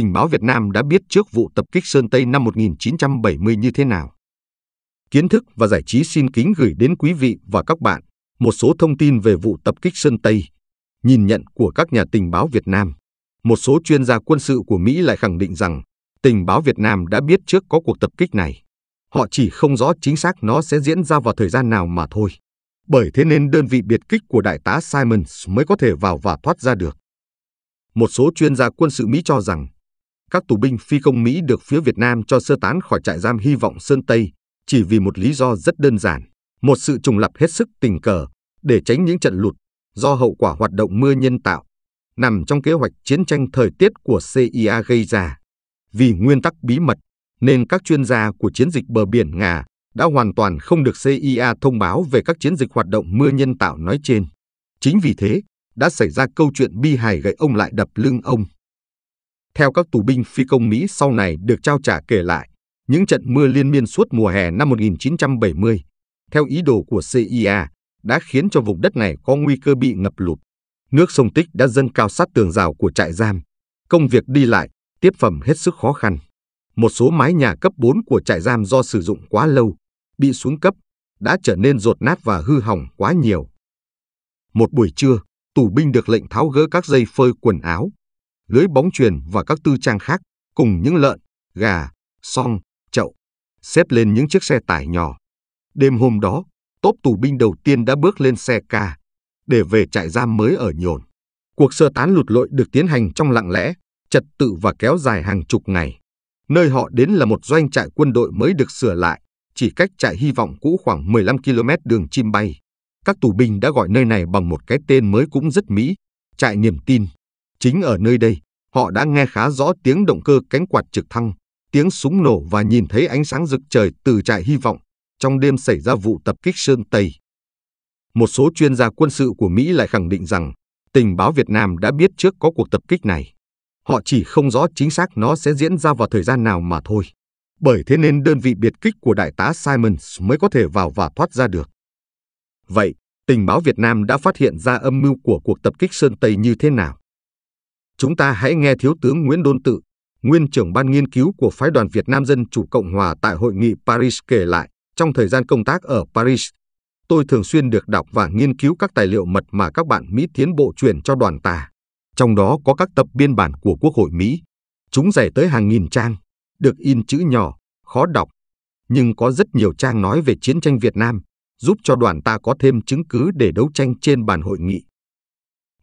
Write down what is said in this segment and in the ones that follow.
tình báo Việt Nam đã biết trước vụ tập kích Sơn Tây năm 1970 như thế nào. Kiến thức và giải trí xin kính gửi đến quý vị và các bạn một số thông tin về vụ tập kích Sơn Tây, nhìn nhận của các nhà tình báo Việt Nam. Một số chuyên gia quân sự của Mỹ lại khẳng định rằng tình báo Việt Nam đã biết trước có cuộc tập kích này. Họ chỉ không rõ chính xác nó sẽ diễn ra vào thời gian nào mà thôi. Bởi thế nên đơn vị biệt kích của đại tá Simons mới có thể vào và thoát ra được. Một số chuyên gia quân sự Mỹ cho rằng các tù binh phi công Mỹ được phía Việt Nam cho sơ tán khỏi trại giam Hy vọng Sơn Tây chỉ vì một lý do rất đơn giản, một sự trùng lập hết sức tình cờ để tránh những trận lụt do hậu quả hoạt động mưa nhân tạo nằm trong kế hoạch chiến tranh thời tiết của CIA gây ra. Vì nguyên tắc bí mật nên các chuyên gia của chiến dịch bờ biển Nga đã hoàn toàn không được CIA thông báo về các chiến dịch hoạt động mưa nhân tạo nói trên. Chính vì thế, đã xảy ra câu chuyện bi hài gậy ông lại đập lưng ông. Theo các tù binh phi công Mỹ sau này được trao trả kể lại, những trận mưa liên miên suốt mùa hè năm 1970, theo ý đồ của CIA, đã khiến cho vùng đất này có nguy cơ bị ngập lụt. Nước sông Tích đã dâng cao sát tường rào của trại giam. Công việc đi lại, tiếp phẩm hết sức khó khăn. Một số mái nhà cấp 4 của trại giam do sử dụng quá lâu, bị xuống cấp, đã trở nên rột nát và hư hỏng quá nhiều. Một buổi trưa, tù binh được lệnh tháo gỡ các dây phơi quần áo, lưới bóng truyền và các tư trang khác cùng những lợn, gà, song, chậu, xếp lên những chiếc xe tải nhỏ. Đêm hôm đó, tốp tù binh đầu tiên đã bước lên xe ca để về trại giam mới ở Nhồn. Cuộc sơ tán lụt lội được tiến hành trong lặng lẽ, trật tự và kéo dài hàng chục ngày. Nơi họ đến là một doanh trại quân đội mới được sửa lại, chỉ cách trại hy vọng cũ khoảng 15 km đường chim bay. Các tù binh đã gọi nơi này bằng một cái tên mới cũng rất Mỹ, trại niềm tin. Chính ở nơi đây, họ đã nghe khá rõ tiếng động cơ cánh quạt trực thăng, tiếng súng nổ và nhìn thấy ánh sáng rực trời từ trại hy vọng trong đêm xảy ra vụ tập kích Sơn Tây. Một số chuyên gia quân sự của Mỹ lại khẳng định rằng tình báo Việt Nam đã biết trước có cuộc tập kích này. Họ chỉ không rõ chính xác nó sẽ diễn ra vào thời gian nào mà thôi. Bởi thế nên đơn vị biệt kích của đại tá Simons mới có thể vào và thoát ra được. Vậy, tình báo Việt Nam đã phát hiện ra âm mưu của cuộc tập kích Sơn Tây như thế nào? chúng ta hãy nghe Thiếu tướng Nguyễn Đôn Tự, nguyên trưởng ban nghiên cứu của Phái đoàn Việt Nam Dân Chủ Cộng Hòa tại Hội nghị Paris kể lại, trong thời gian công tác ở Paris, tôi thường xuyên được đọc và nghiên cứu các tài liệu mật mà các bạn Mỹ tiến bộ truyền cho đoàn ta. Trong đó có các tập biên bản của Quốc hội Mỹ. Chúng dày tới hàng nghìn trang, được in chữ nhỏ, khó đọc, nhưng có rất nhiều trang nói về chiến tranh Việt Nam, giúp cho đoàn ta có thêm chứng cứ để đấu tranh trên bàn hội nghị.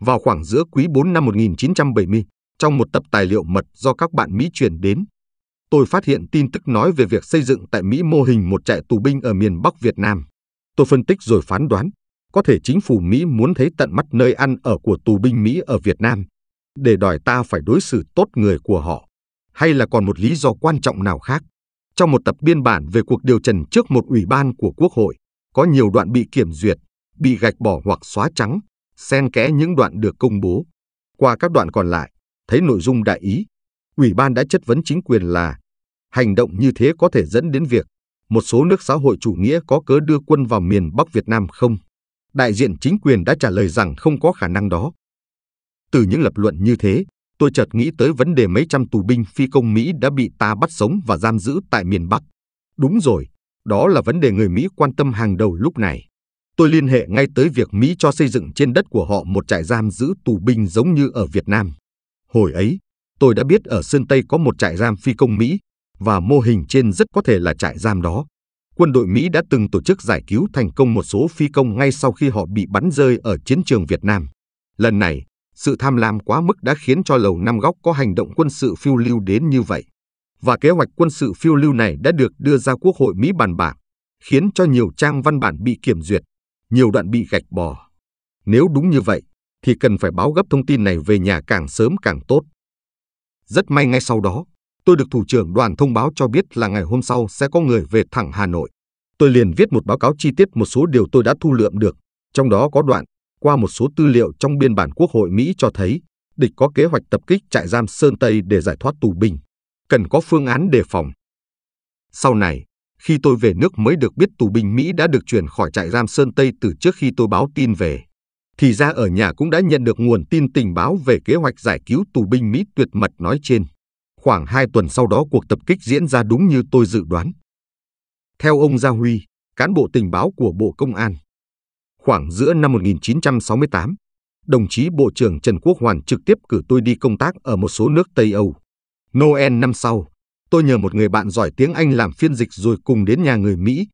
Vào khoảng giữa quý 4 năm 1970, trong một tập tài liệu mật do các bạn Mỹ truyền đến, tôi phát hiện tin tức nói về việc xây dựng tại Mỹ mô hình một trại tù binh ở miền Bắc Việt Nam. Tôi phân tích rồi phán đoán, có thể chính phủ Mỹ muốn thấy tận mắt nơi ăn ở của tù binh Mỹ ở Việt Nam, để đòi ta phải đối xử tốt người của họ, hay là còn một lý do quan trọng nào khác. Trong một tập biên bản về cuộc điều trần trước một ủy ban của Quốc hội, có nhiều đoạn bị kiểm duyệt, bị gạch bỏ hoặc xóa trắng, xen kẽ những đoạn được công bố. Qua các đoạn còn lại, thấy nội dung đại ý, Ủy ban đã chất vấn chính quyền là hành động như thế có thể dẫn đến việc một số nước xã hội chủ nghĩa có cớ đưa quân vào miền Bắc Việt Nam không? Đại diện chính quyền đã trả lời rằng không có khả năng đó. Từ những lập luận như thế, tôi chợt nghĩ tới vấn đề mấy trăm tù binh phi công Mỹ đã bị ta bắt sống và giam giữ tại miền Bắc. Đúng rồi, đó là vấn đề người Mỹ quan tâm hàng đầu lúc này tôi liên hệ ngay tới việc Mỹ cho xây dựng trên đất của họ một trại giam giữ tù binh giống như ở Việt Nam. Hồi ấy, tôi đã biết ở Sơn Tây có một trại giam phi công Mỹ và mô hình trên rất có thể là trại giam đó. Quân đội Mỹ đã từng tổ chức giải cứu thành công một số phi công ngay sau khi họ bị bắn rơi ở chiến trường Việt Nam. Lần này, sự tham lam quá mức đã khiến cho Lầu Năm Góc có hành động quân sự phiêu lưu đến như vậy. Và kế hoạch quân sự phiêu lưu này đã được đưa ra Quốc hội Mỹ bàn bạc, khiến cho nhiều trang văn bản bị kiểm duyệt nhiều đoạn bị gạch bỏ. Nếu đúng như vậy, thì cần phải báo gấp thông tin này về nhà càng sớm càng tốt. Rất may ngay sau đó, tôi được thủ trưởng đoàn thông báo cho biết là ngày hôm sau sẽ có người về thẳng Hà Nội. Tôi liền viết một báo cáo chi tiết một số điều tôi đã thu lượm được, trong đó có đoạn qua một số tư liệu trong biên bản Quốc hội Mỹ cho thấy địch có kế hoạch tập kích trại giam Sơn Tây để giải thoát tù binh, cần có phương án đề phòng. Sau này, khi tôi về nước mới được biết tù binh Mỹ đã được chuyển khỏi trại giam Sơn Tây từ trước khi tôi báo tin về. Thì ra ở nhà cũng đã nhận được nguồn tin tình báo về kế hoạch giải cứu tù binh Mỹ tuyệt mật nói trên. Khoảng 2 tuần sau đó cuộc tập kích diễn ra đúng như tôi dự đoán. Theo ông Gia Huy, cán bộ tình báo của Bộ Công an, khoảng giữa năm 1968, đồng chí Bộ trưởng Trần Quốc Hoàn trực tiếp cử tôi đi công tác ở một số nước Tây Âu. Noel năm sau, tôi nhờ một người bạn giỏi tiếng Anh làm phiên dịch rồi cùng đến nhà người Mỹ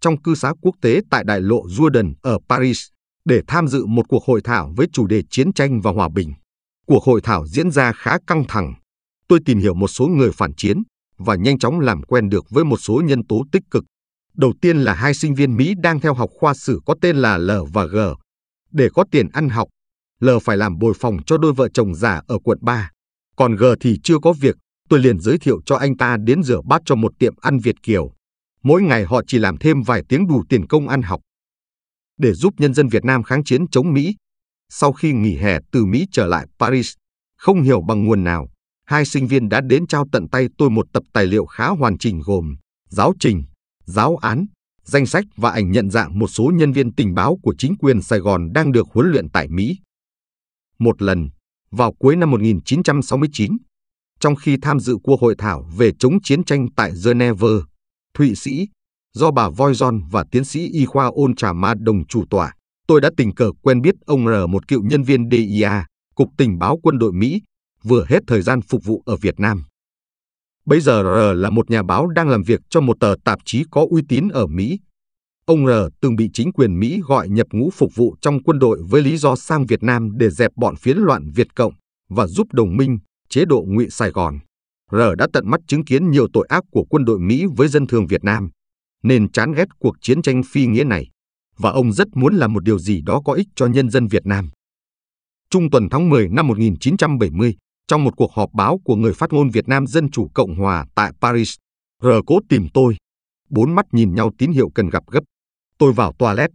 trong cư xá quốc tế tại đại lộ Jordan ở Paris để tham dự một cuộc hội thảo với chủ đề chiến tranh và hòa bình. Cuộc hội thảo diễn ra khá căng thẳng. Tôi tìm hiểu một số người phản chiến và nhanh chóng làm quen được với một số nhân tố tích cực. Đầu tiên là hai sinh viên Mỹ đang theo học khoa sử có tên là L và G. Để có tiền ăn học, L phải làm bồi phòng cho đôi vợ chồng già ở quận 3, còn G thì chưa có việc tôi liền giới thiệu cho anh ta đến rửa bát cho một tiệm ăn Việt Kiều. Mỗi ngày họ chỉ làm thêm vài tiếng đủ tiền công ăn học. Để giúp nhân dân Việt Nam kháng chiến chống Mỹ, sau khi nghỉ hè từ Mỹ trở lại Paris, không hiểu bằng nguồn nào, hai sinh viên đã đến trao tận tay tôi một tập tài liệu khá hoàn chỉnh gồm giáo trình, giáo án, danh sách và ảnh nhận dạng một số nhân viên tình báo của chính quyền Sài Gòn đang được huấn luyện tại Mỹ. Một lần, vào cuối năm 1969, trong khi tham dự cuộc hội thảo về chống chiến tranh tại Geneva, Thụy Sĩ, do bà Voison và tiến sĩ y khoa Ôn Trà Ma đồng chủ tọa, tôi đã tình cờ quen biết ông R, một cựu nhân viên DIA, Cục Tình báo Quân đội Mỹ, vừa hết thời gian phục vụ ở Việt Nam. Bây giờ R là một nhà báo đang làm việc cho một tờ tạp chí có uy tín ở Mỹ. Ông R từng bị chính quyền Mỹ gọi nhập ngũ phục vụ trong quân đội với lý do sang Việt Nam để dẹp bọn phiến loạn Việt Cộng và giúp đồng minh chế độ ngụy Sài Gòn, R đã tận mắt chứng kiến nhiều tội ác của quân đội Mỹ với dân thường Việt Nam, nên chán ghét cuộc chiến tranh phi nghĩa này, và ông rất muốn làm một điều gì đó có ích cho nhân dân Việt Nam. Trung tuần tháng 10 năm 1970, trong một cuộc họp báo của người phát ngôn Việt Nam Dân Chủ Cộng Hòa tại Paris, R cố tìm tôi. Bốn mắt nhìn nhau tín hiệu cần gặp gấp. Tôi vào toilet.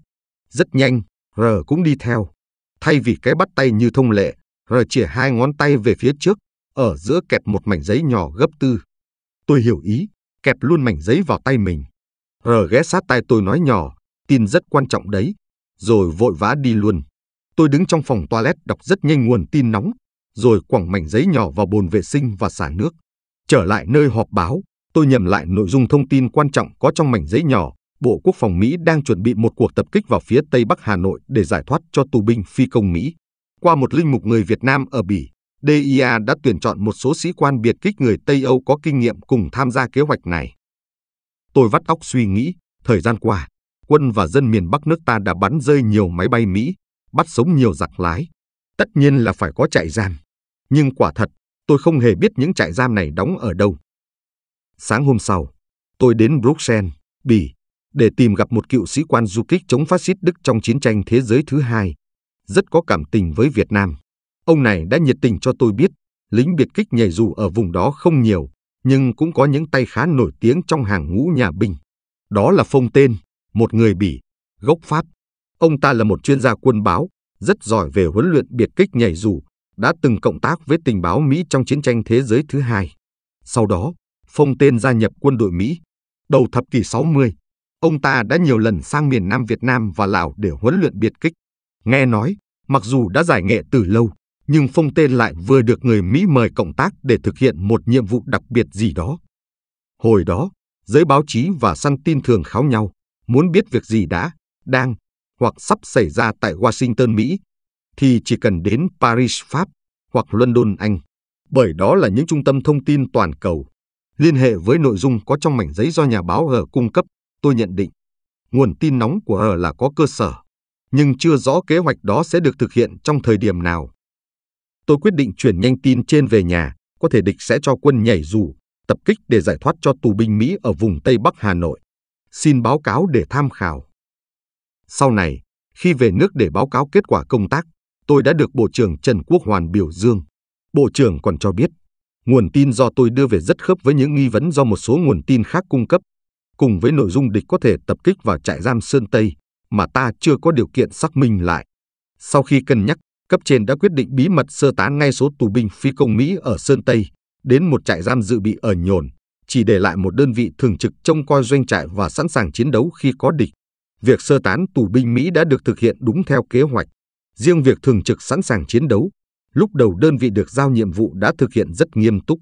Rất nhanh, R cũng đi theo. Thay vì cái bắt tay như thông lệ, R chỉ hai ngón tay về phía trước, ở giữa kẹp một mảnh giấy nhỏ gấp tư. Tôi hiểu ý, kẹp luôn mảnh giấy vào tay mình. Rờ ghé sát tay tôi nói nhỏ, tin rất quan trọng đấy, rồi vội vã đi luôn. Tôi đứng trong phòng toilet đọc rất nhanh nguồn tin nóng, rồi quẳng mảnh giấy nhỏ vào bồn vệ sinh và xả nước. Trở lại nơi họp báo, tôi nhầm lại nội dung thông tin quan trọng có trong mảnh giấy nhỏ. Bộ Quốc phòng Mỹ đang chuẩn bị một cuộc tập kích vào phía Tây Bắc Hà Nội để giải thoát cho tù binh phi công Mỹ. Qua một linh mục người Việt Nam ở Bỉ, DIA đã tuyển chọn một số sĩ quan biệt kích người Tây Âu có kinh nghiệm cùng tham gia kế hoạch này. Tôi vắt óc suy nghĩ, thời gian qua, quân và dân miền Bắc nước ta đã bắn rơi nhiều máy bay Mỹ, bắt sống nhiều giặc lái. Tất nhiên là phải có trại giam. Nhưng quả thật, tôi không hề biết những trại giam này đóng ở đâu. Sáng hôm sau, tôi đến Bruxelles, Bỉ, để tìm gặp một cựu sĩ quan du kích chống phát xít Đức trong chiến tranh thế giới thứ hai. Rất có cảm tình với Việt Nam. Ông này đã nhiệt tình cho tôi biết, lính biệt kích nhảy dù ở vùng đó không nhiều, nhưng cũng có những tay khá nổi tiếng trong hàng ngũ nhà binh. Đó là Phong Tên, một người Bỉ, gốc Pháp. Ông ta là một chuyên gia quân báo, rất giỏi về huấn luyện biệt kích nhảy dù, đã từng cộng tác với tình báo Mỹ trong chiến tranh thế giới thứ hai. Sau đó, Phong Tên gia nhập quân đội Mỹ. Đầu thập kỷ 60, ông ta đã nhiều lần sang miền Nam Việt Nam và Lào để huấn luyện biệt kích. Nghe nói, mặc dù đã giải nghệ từ lâu, nhưng Phong tên lại vừa được người Mỹ mời cộng tác để thực hiện một nhiệm vụ đặc biệt gì đó. Hồi đó, giới báo chí và săn tin thường kháo nhau, muốn biết việc gì đã, đang hoặc sắp xảy ra tại Washington Mỹ, thì chỉ cần đến Paris Pháp hoặc London Anh, bởi đó là những trung tâm thông tin toàn cầu. Liên hệ với nội dung có trong mảnh giấy do nhà báo ở cung cấp, tôi nhận định nguồn tin nóng của ở là có cơ sở, nhưng chưa rõ kế hoạch đó sẽ được thực hiện trong thời điểm nào tôi quyết định chuyển nhanh tin trên về nhà, có thể địch sẽ cho quân nhảy dù, tập kích để giải thoát cho tù binh Mỹ ở vùng Tây Bắc Hà Nội. Xin báo cáo để tham khảo. Sau này, khi về nước để báo cáo kết quả công tác, tôi đã được Bộ trưởng Trần Quốc Hoàn biểu dương. Bộ trưởng còn cho biết, nguồn tin do tôi đưa về rất khớp với những nghi vấn do một số nguồn tin khác cung cấp, cùng với nội dung địch có thể tập kích vào trại giam Sơn Tây mà ta chưa có điều kiện xác minh lại. Sau khi cân nhắc cấp trên đã quyết định bí mật sơ tán ngay số tù binh phi công Mỹ ở Sơn Tây đến một trại giam dự bị ở Nhồn, chỉ để lại một đơn vị thường trực trông coi doanh trại và sẵn sàng chiến đấu khi có địch. Việc sơ tán tù binh Mỹ đã được thực hiện đúng theo kế hoạch. Riêng việc thường trực sẵn sàng chiến đấu, lúc đầu đơn vị được giao nhiệm vụ đã thực hiện rất nghiêm túc.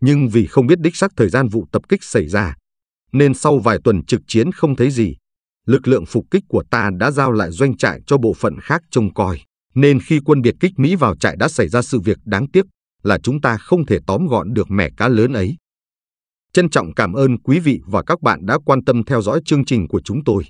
Nhưng vì không biết đích xác thời gian vụ tập kích xảy ra, nên sau vài tuần trực chiến không thấy gì, lực lượng phục kích của ta đã giao lại doanh trại cho bộ phận khác trông coi nên khi quân biệt kích Mỹ vào trại đã xảy ra sự việc đáng tiếc là chúng ta không thể tóm gọn được mẻ cá lớn ấy. Trân trọng cảm ơn quý vị và các bạn đã quan tâm theo dõi chương trình của chúng tôi.